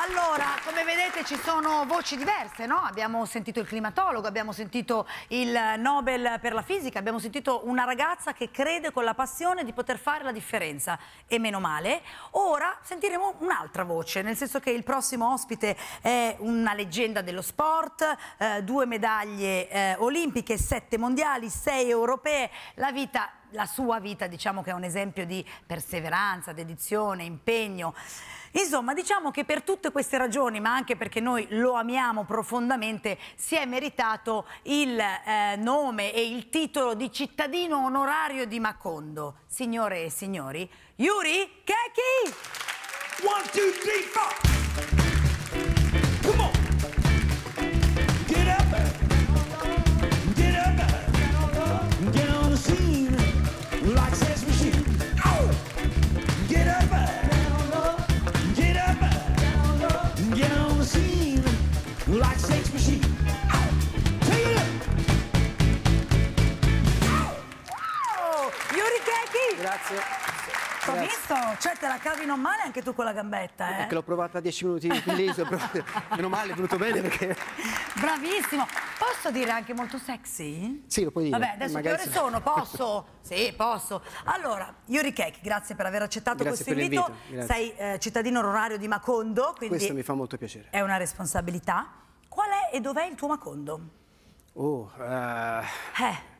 Allora, come vedete ci sono voci diverse, no? Abbiamo sentito il climatologo, abbiamo sentito il Nobel per la fisica, abbiamo sentito una ragazza che crede con la passione di poter fare la differenza e meno male. Ora sentiremo un'altra voce, nel senso che il prossimo ospite è una leggenda dello sport, eh, due medaglie eh, olimpiche, sette mondiali, sei europee, la vita la sua vita diciamo che è un esempio di perseveranza, dedizione, impegno. Insomma, diciamo che per tutte queste ragioni, ma anche perché noi lo amiamo profondamente, si è meritato il eh, nome e il titolo di cittadino onorario di Macondo. Signore e signori, Yuri Keki! One, two, three, four! Grazie. Ho visto, cioè certo, te la cavi non male anche tu con la gambetta, eh? Che l'ho provata 10 minuti lì, provata... meno male, è venuto bene perché... Bravissimo! Posso dire anche molto sexy? Sì, lo puoi dire. Vabbè, adesso Magari che ore sono? Posso? sì, posso. Allora, Yuri Cake, grazie per aver accettato grazie questo invito. Sei eh, cittadino onorario di Macondo, quindi... Questo mi fa molto piacere. È una responsabilità. Qual è e dov'è il tuo Macondo? Oh, uh... Eh... eh.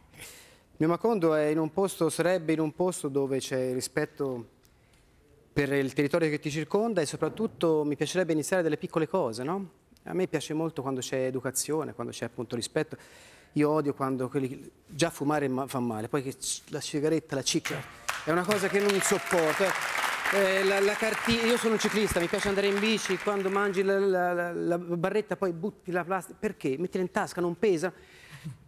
Mio Macondo in posto, sarebbe in un posto dove c'è rispetto per il territorio che ti circonda e soprattutto mi piacerebbe iniziare dalle piccole cose, no? A me piace molto quando c'è educazione, quando c'è appunto rispetto. Io odio quando quelli... già fumare fa male, poi la sigaretta, la cicca, è una cosa che non sopporto. Eh, la, la cartina, io sono un ciclista, mi piace andare in bici, quando mangi la, la, la barretta poi butti la plastica, perché? Mettila in tasca, non pesa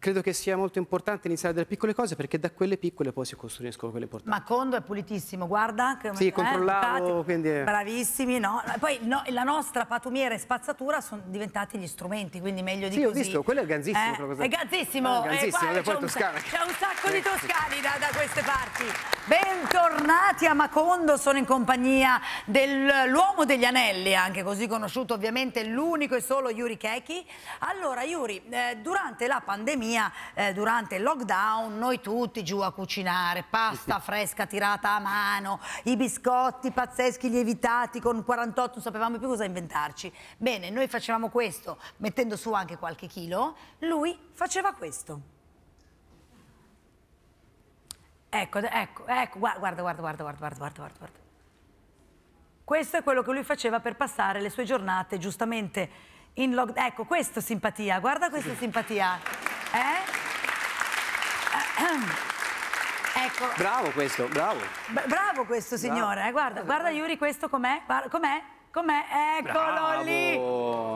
credo che sia molto importante iniziare dalle piccole cose perché da quelle piccole poi si costruiscono quelle importanti. Ma Condo è pulitissimo, guarda. Che, sì, eh, controllavo, quindi... Bravissimi, no? Poi no, la nostra patumiera e spazzatura sono diventati gli strumenti, quindi meglio di sì, così. Sì, ho visto, quello è ganzissimo. Eh, cosa... È ganzissimo, eh, ganzissimo eh, c'è, un, c'è un sacco di toscani da, da queste parti. Bentornati a Macondo, sono in compagnia dell'uomo degli anelli, anche così conosciuto ovviamente l'unico e solo Yuri Keki. Allora Yuri, eh, durante la pandemia pandemia, eh, durante il lockdown, noi tutti giù a cucinare, pasta fresca tirata a mano, i biscotti pazzeschi lievitati con 48, non sapevamo più cosa inventarci. Bene, noi facevamo questo, mettendo su anche qualche chilo, lui faceva questo. Ecco, ecco, ecco, guarda, guarda, guarda, guarda, guarda, guarda, guarda. Questo è quello che lui faceva per passare le sue giornate giustamente in lockdown. Ecco, questo simpatia, guarda questa simpatia. Eh? ecco. Bravo questo, bravo. B bravo questo signore, eh, guarda, guarda Yuri questo com'è, com'è? Com'è? Eccolo Bravo. lì!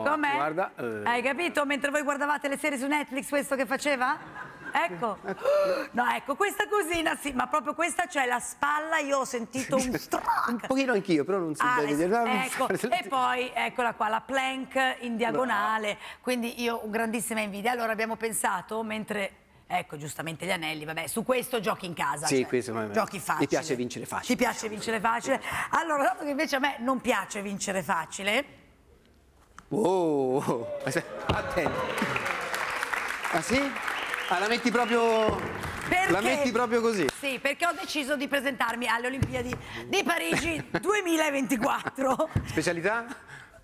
Com'è? Guarda... Eh. Hai capito? Mentre voi guardavate le serie su Netflix questo che faceva? Ecco. No, ecco, questa cosina sì, ma proprio questa cioè la spalla, io ho sentito un strac. un pochino anch'io, però non so ah, deve ecco. E poi eccola qua, la plank in diagonale, no. quindi io un grandissima invidia. Allora abbiamo pensato, mentre Ecco, giustamente gli anelli, vabbè, su questo giochi in casa. Sì, cioè, questo è Giochi facile. Ti piace vincere facile. Ti piace vincere facile. Allora, dato che invece a me non piace vincere facile... Oh, attento. Ah sì? Ah, la metti proprio... Perché? La metti proprio così? Sì, perché ho deciso di presentarmi alle Olimpiadi di Parigi 2024. Specialità?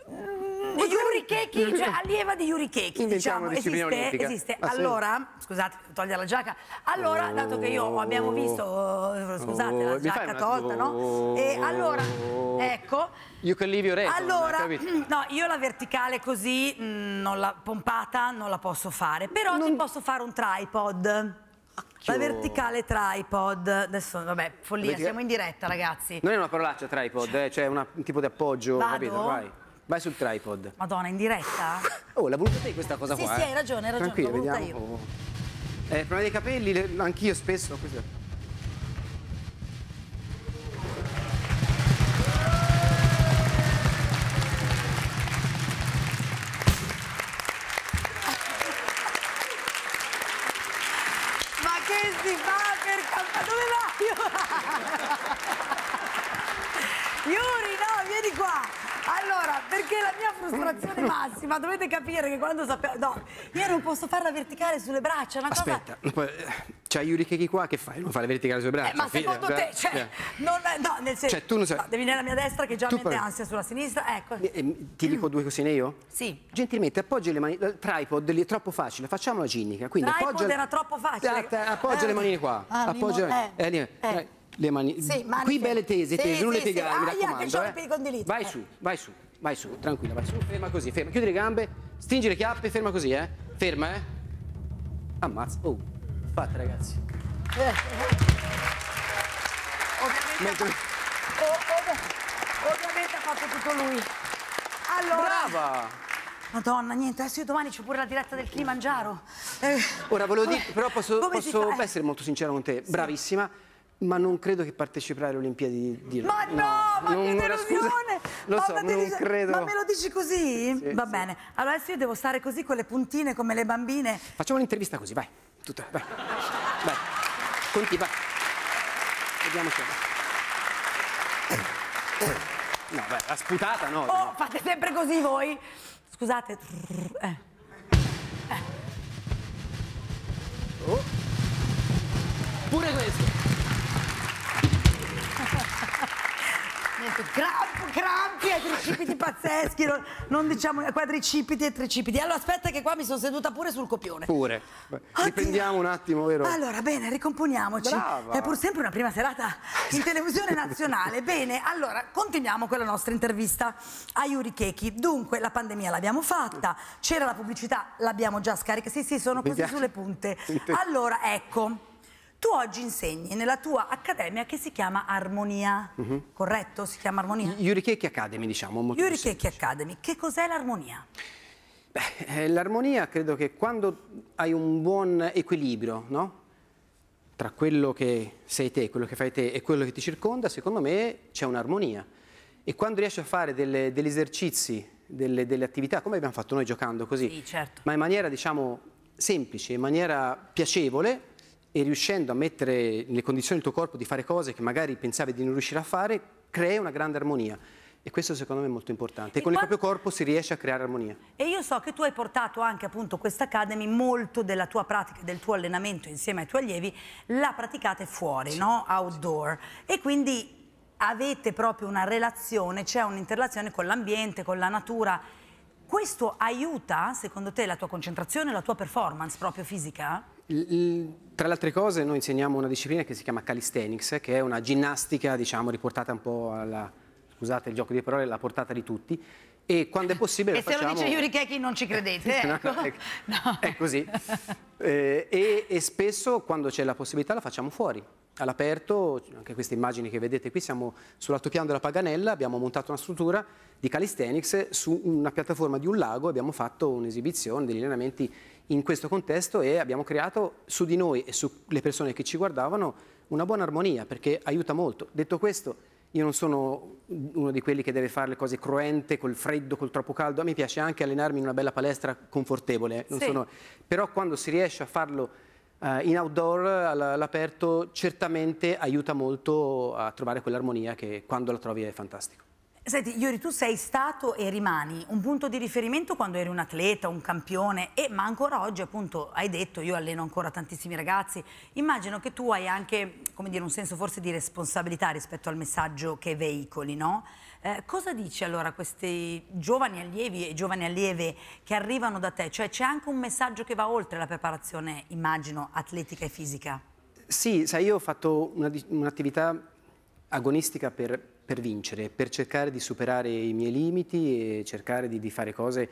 Mm e Yuri Keiki, cioè allieva di Yuri Keiki, diciamo, esiste, esiste. Ah, sì? allora, scusate, togliere la giacca. Allora, oh, dato che io abbiamo visto, oh, scusate, la oh, giacca tolta, no? E allora, ecco. You can leave your head, Allora, mm, no, io la verticale così, mm, non la, pompata, non la posso fare. Però non... ti posso fare un tripod. La verticale tripod, adesso vabbè, follia, siamo in diretta ragazzi. Non è una parolaccia tripod, cioè... eh, cioè una, un tipo di appoggio, Vado? capito? Vai. Vai sul tripod. Madonna, in diretta? Oh, l'ha voluta te questa cosa sì, qua. Sì, sì, eh. hai ragione, hai ragione. Tranquilla, vediamo. Io. Eh, problema dei capelli, anch'io spesso. Così. dovete capire che quando sapevo... No, io non posso farla verticale sulle braccia, una Aspetta, cosa... Eh, c'è Yuri Keki qua, che fai? Non fare verticale sulle braccia? Eh, ma secondo eh, te, eh. cioè, non, no, nel senso, cioè, tu non sai... no, devi nella mia destra che già tu mette ansia sulla sinistra, ecco. Eh, ti dico due cosine io? Sì. Gentilmente, appoggi le mani, il tripod è troppo facile, facciamo la ginnica. Quindi tripod appoggia... era troppo facile. Ah, appoggia le manine qua, ah, appoggia... Mimo, eh. lì, eh le mani. Sì, qui belle tese, tese, sì, non sì, le piegare, sì. mi raccomando. Aia, eh. Vai su, vai su. Vai su, tranquilla, vai su, ferma così, ferma. Chiudi le gambe, stringi le chiappe, ferma così, eh. Ferma, eh. Ammazza. Oh, fatta ragazzi. Eh. Ovviamente, oh, oh, ovviamente ha fatto tutto lui. Allora... Brava! Madonna, niente, adesso io domani c'ho pure la diretta del Kilimangiaro. Eh, Ora volevo dire, però posso, posso essere molto sincero con te, sì. bravissima, ma non credo che parteciperai alle Olimpiadi di, di Ma no, no ma non, che delusione! Lo ma so, non dice, credo. Ma me lo dici così? Sì, Va sì. bene. Allora adesso io devo stare così con le puntine come le bambine. Facciamo un'intervista così, vai. Tutta, vai. vai. Conti, vai. Vediamo se. No, beh, la sputata no. Oh, no. fate sempre così voi. Scusate. Eh. Eh. Oh. Pure questo. Cramp, crampi e tricipiti pazzeschi, non, non, diciamo quadricipiti e tricipiti. Allora aspetta che qua mi sono seduta pure sul copione. Pure. Oddio. Riprendiamo un attimo, vero? Allora, bene, ricomponiamoci. Brava. È pur sempre una prima serata in televisione nazionale. bene, allora, continuiamo con la nostra intervista a Yuri Kechi. Dunque, la pandemia l'abbiamo fatta, c'era la pubblicità, l'abbiamo già scaricata. Sì, sì, sono così sulle punte. Allora, ecco tu oggi insegni nella tua accademia che si chiama Armonia, mm -hmm. corretto? Si chiama Armonia? Yurikeki Academy, diciamo. Molto Yurikeki Academy, che cos'è l'armonia? Beh, eh, L'armonia credo che quando hai un buon equilibrio, no? tra quello che sei te, quello che fai te e quello che ti circonda, secondo me c'è un'armonia. E quando riesci a fare delle, degli esercizi, delle, delle, attività, come abbiamo fatto noi giocando così, sì, certo. ma in maniera diciamo semplice, in maniera piacevole, e riuscendo a mettere nelle condizioni del tuo corpo di fare cose che magari pensavi di non riuscire a fare, crea una grande armonia. E questo secondo me è molto importante. E con il proprio corpo si riesce a creare armonia. E io so che tu hai portato anche appunto questa Academy, molto della tua pratica, del tuo allenamento insieme ai tuoi allievi, la praticate fuori, sì. no? Outdoor. E quindi avete proprio una relazione, c'è cioè un'interrelazione con l'ambiente, con la natura. Questo aiuta, secondo te, la tua concentrazione, la tua performance proprio fisica? Tra le altre cose noi insegniamo una disciplina che si chiama calisthenics, che è una ginnastica diciamo riportata un po' alla, scusate il gioco di parole, alla portata di tutti, e quando è possibile e facciamo... se lo dice Yuri Kekin non ci credete ecco. no, no. è così eh, e, e, spesso quando c'è la possibilità la facciamo fuori all'aperto anche queste immagini che vedete qui siamo sull'altopiano della Paganella abbiamo montato una struttura di calisthenics su una piattaforma di un lago abbiamo fatto un'esibizione degli allenamenti in questo contesto e abbiamo creato su di noi e sulle persone che ci guardavano una buona armonia perché aiuta molto detto questo io non sono uno di quelli che deve fare le cose cruente, col freddo, col troppo caldo. A me piace anche allenarmi in una bella palestra confortevole. Sì. Sono... Però quando si riesce a farlo Uh, in outdoor all'aperto certamente aiuta molto a trovare quell'armonia che quando la trovi è fantastico. Senti, Iori, tu sei stato e rimani un punto di riferimento quando eri un atleta, un campione, e, ma ancora oggi appunto hai detto io alleno ancora tantissimi ragazzi, immagino che tu hai anche come dire, un senso forse di responsabilità rispetto al messaggio che veicoli, no? Eh, cosa dici allora a questi giovani allievi e giovani allieve che arrivano da te? Cioè c'è anche un messaggio che va oltre la preparazione, immagino, atletica e fisica? Sì, sai, io ho fatto un'attività agonistica per, per, vincere, per cercare di superare i miei limiti e cercare di, di fare cose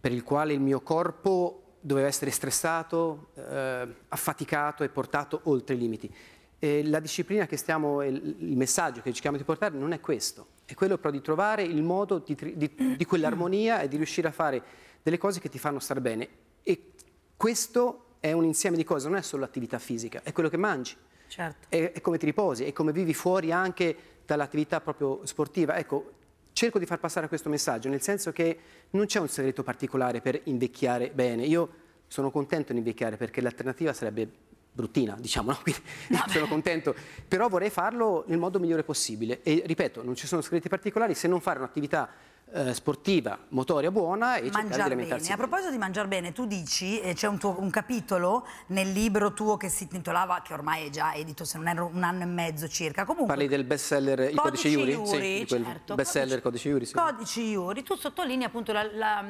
per il quale il mio corpo doveva essere stressato, eh, affaticato e portato oltre i limiti. E la disciplina che stiamo, il, messaggio che cerchiamo di portare non è questo, è quello però di trovare il modo di, di, di quell'armonia e di riuscire a fare delle cose che ti fanno star bene. E questo è un insieme di cose, non è solo l'attività fisica, è quello che mangi, Certo. E, e come ti riposi e come vivi fuori anche dall'attività proprio sportiva. Ecco, cerco di far passare questo messaggio, nel senso che non c'è un segreto particolare per invecchiare bene. Io sono contento di invecchiare perché l'alternativa sarebbe bruttina, diciamo, no? quindi Vabbè. sono contento, però vorrei farlo nel modo migliore possibile e ripeto, non ci sono segreti particolari, se non fare un'attività eh, sportiva, motoria buona e mangiar cercare di bene. A proposito di mangiare bene, tu dici, eh, c'è un, un, capitolo nel libro tuo che si intitolava, che ormai è già edito se non erro un anno e mezzo circa, comunque... Parli del bestseller Il Codice, Codice Iuri? Iuri sì, certo. Bestseller Codice, Iuri, sì. Codice Iuri, tu sottolinei appunto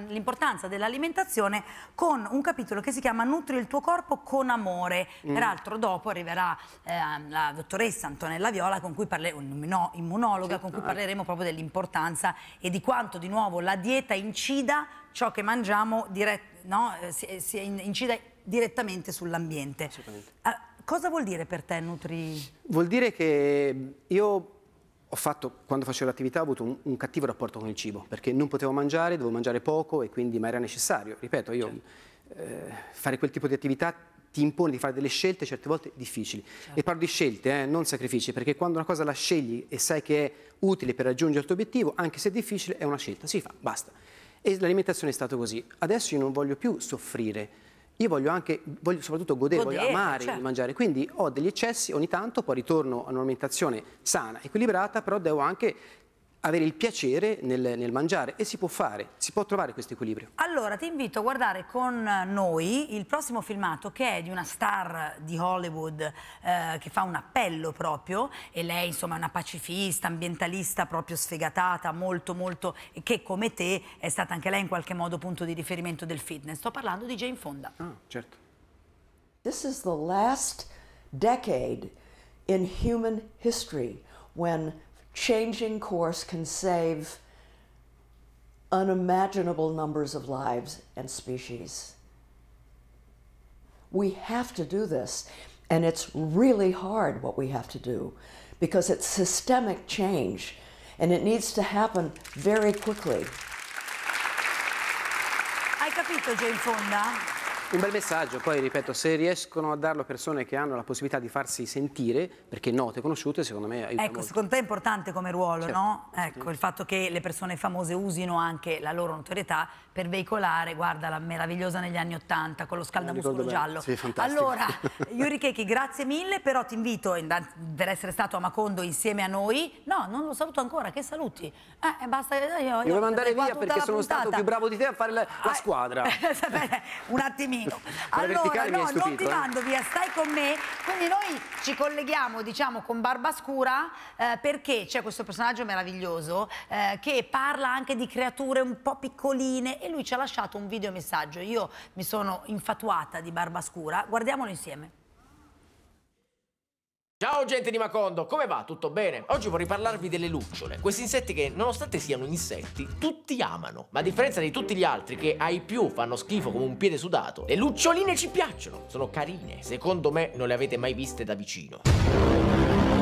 l'importanza dell'alimentazione con un capitolo che si chiama Nutri il tuo corpo con amore. Mm. Peraltro dopo arriverà eh, la dottoressa Antonella Viola, con cui parleremo, immunologa, certo. con cui parleremo proprio dell'importanza e di quanto quanto di nuovo la dieta incida ciò che mangiamo dirett no? Eh, si, eh, si incida direttamente sull'ambiente. Ah, cosa vuol dire per te Nutri? Vuol dire che mm, io ho fatto, quando facevo l'attività, ho avuto un, un, cattivo rapporto con il cibo, perché non potevo mangiare, dovevo mangiare poco e quindi, ma era necessario. Ripeto, io certo. eh, fare quel tipo di attività ti impone di fare delle scelte certe volte difficili. Certo. E parlo di scelte, eh, non sacrifici, perché quando una cosa la scegli e sai che è utile per raggiungere il tuo obiettivo, anche se è difficile, è una scelta, si fa, basta. E l'alimentazione è stata così. Adesso io non voglio più soffrire, io voglio anche, voglio soprattutto godere, godere voglio amare certo. il mangiare, quindi ho degli eccessi ogni tanto, poi ritorno a un'alimentazione sana, equilibrata, però devo anche avere il piacere nel, nel, mangiare e si può fare, si può trovare questo equilibrio. Allora ti invito a guardare con noi il prossimo filmato che è di una star di Hollywood eh, che fa un appello proprio e lei insomma è una pacifista, ambientalista proprio sfegatata, molto molto che come te è stata anche lei in qualche modo punto di riferimento del fitness. Sto parlando di Jane Fonda. Ah, certo. This is the last decade in human history when changing course can save unimaginable numbers of lives and species. We have to do this, and it's really hard what we have to do because it's systemic change and it needs to happen very quickly. Hai capito, Jane Fonda? Un bel messaggio, poi ripeto, se riescono a darlo persone che hanno la possibilità di farsi sentire, perché note, conosciute, secondo me aiuta Ecco, molto. secondo te è importante come ruolo, certo. no? Ecco, il fatto che le persone famose usino anche la loro notorietà per veicolare, guarda, la meravigliosa negli anni Ottanta, con lo scaldamuscolo giallo. Sì, fantastico. allora, Yuri Kechi, grazie mille, però ti invito, per essere stato a Macondo insieme a noi, no, non lo saluto ancora, che saluti? Eh, basta, eh, io, io, devo andare via perché sono stato più bravo di te a fare la, la ah, squadra. un attimino capito. allora, no, non eh. ti mando via, stai con me. Quindi noi ci colleghiamo, diciamo, con Barbascura eh, perché c'è questo personaggio meraviglioso eh, che parla anche di creature un po' piccoline e lui ci ha lasciato un videomessaggio. Io mi sono infatuata di Barbascura, guardiamolo insieme. Ciao gente di Macondo, come va? Tutto bene? Oggi vorrei parlarvi delle lucciole, questi insetti che nonostante siano insetti, tutti amano, ma a differenza di tutti gli altri che ai più fanno schifo come un piede sudato, le luccioline ci piacciono, sono carine, secondo me non le avete mai viste da vicino.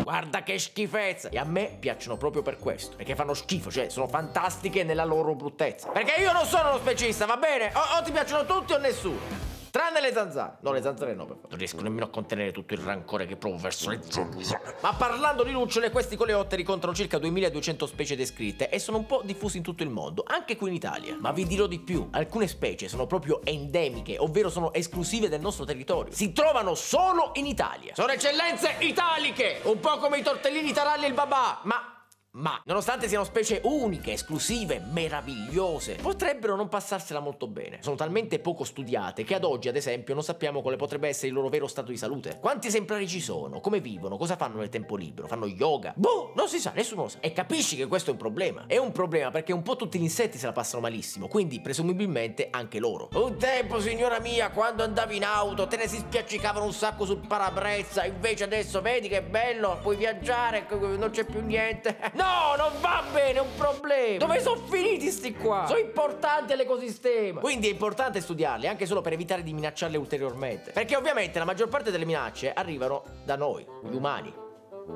Guarda che schifezza! E a me piacciono proprio per questo, perché fanno schifo, cioè sono fantastiche nella loro bruttezza. Perché io non sono uno specista, va bene? o, o ti piacciono tutti o nessuno. Tranne le zanzare. No, le zanzare no, per favore. Non riesco nemmeno a contenere tutto il rancore che provo verso le zanzare. Ma parlando di lucciole, questi coleotteri contano circa 2200 specie descritte e sono un po' diffusi in tutto il mondo, anche qui in Italia. Ma vi dirò di più, alcune specie sono proprio endemiche, ovvero sono esclusive del nostro territorio. Si trovano solo in Italia. Sono eccellenze italiche, un po' come i tortellini taralli e il babà, ma ma nonostante siano specie uniche, esclusive, meravigliose, potrebbero non passarsela molto bene. Sono talmente poco studiate che ad oggi, ad esempio, non sappiamo quale potrebbe essere il loro vero stato di salute. Quanti esemplari ci sono? Come vivono? Cosa fanno nel tempo libero? Fanno yoga? Boh, non si sa, nessuno lo sa. E capisci che questo è un problema. È un problema perché un po' tutti gli insetti se la passano malissimo, quindi presumibilmente anche loro. Un tempo, signora mia, quando andavi in auto, te ne si spiaccicavano un sacco sul parabrezza, invece adesso vedi che bello, puoi viaggiare, non c'è più niente. No, non va bene, è un problema. Dove sono finiti sti qua? Sono importanti all'ecosistema. Quindi è importante studiarli, anche solo per evitare di minacciarli ulteriormente. Perché ovviamente la maggior parte delle minacce arrivano da noi, gli umani.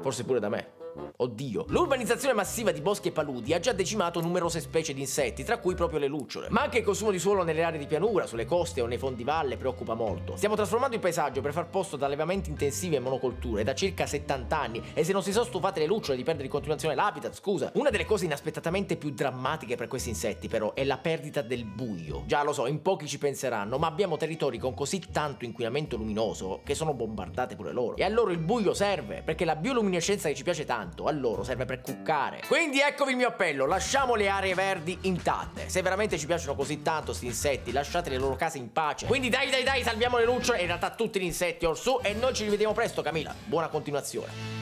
Forse pure da me. Oddio. L'urbanizzazione massiva di boschi e paludi ha già decimato numerose specie di insetti, tra cui proprio le lucciole. Ma anche il consumo di suolo nelle aree di pianura, sulle coste o nei fondi valle preoccupa molto. Stiamo trasformando il paesaggio per far posto ad allevamenti intensivi e monoculture da circa 70 anni e se non si sono stufate le lucciole di perdere in continuazione l'habitat, scusa. Una delle cose inaspettatamente più drammatiche per questi insetti però è la perdita del buio. Già lo so, in pochi ci penseranno, ma abbiamo territori con così tanto inquinamento luminoso che sono bombardate pure loro. E a loro il buio serve, perché la bioluminescenza che ci piace tanto tanto a loro serve per cuccare. Quindi eccovi il mio appello, lasciamo le aree verdi intatte. Se veramente ci piacciono così tanto questi insetti, lasciate le loro case in pace. Quindi dai dai dai, salviamo le lucciole e in realtà tutti gli insetti orsù e noi ci rivediamo presto Camila. Buona continuazione.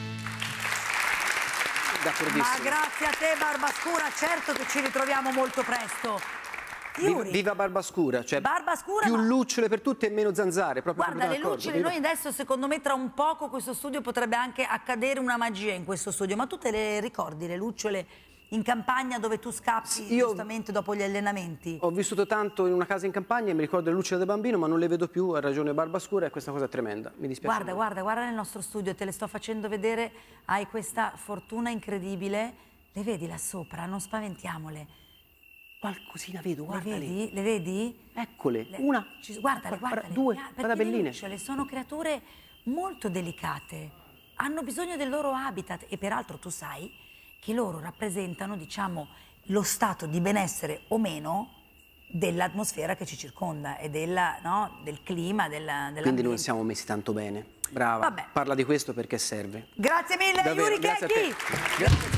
Ma grazie a te Barbascura, certo che ci ritroviamo molto presto. Iuri. Viva barba scura, cioè barba scura, più ma... lucciole per tutte e meno zanzare. Proprio Guarda, proprio le lucciole, noi adesso secondo me tra un poco questo studio potrebbe anche accadere una magia in questo studio, ma tu te le ricordi le lucciole? in campagna dove tu scappi sì, io giustamente dopo gli allenamenti? Ho vissuto tanto in una casa in campagna e mi ricordo le lucciole da bambino, ma non le vedo più, ha ragione Barba Scura e questa cosa è tremenda, mi dispiace. Guarda, molto. guarda, guarda nel nostro studio, te le sto facendo vedere, hai questa fortuna incredibile, le vedi là sopra, non spaventiamole qualcosina vedo, guarda. Le vedi? Le vedi? Eccole, le... una, ci... guardale, guardale. due, parabelline. Le sono creature molto delicate, hanno bisogno del loro habitat e peraltro tu sai che loro rappresentano, diciamo, lo stato di benessere o meno dell'atmosfera che ci circonda e della, no, del clima, della, della Quindi non siamo messi tanto bene. Brava, Vabbè. parla di questo perché serve. Grazie mille, Davvero, Yuri Grazie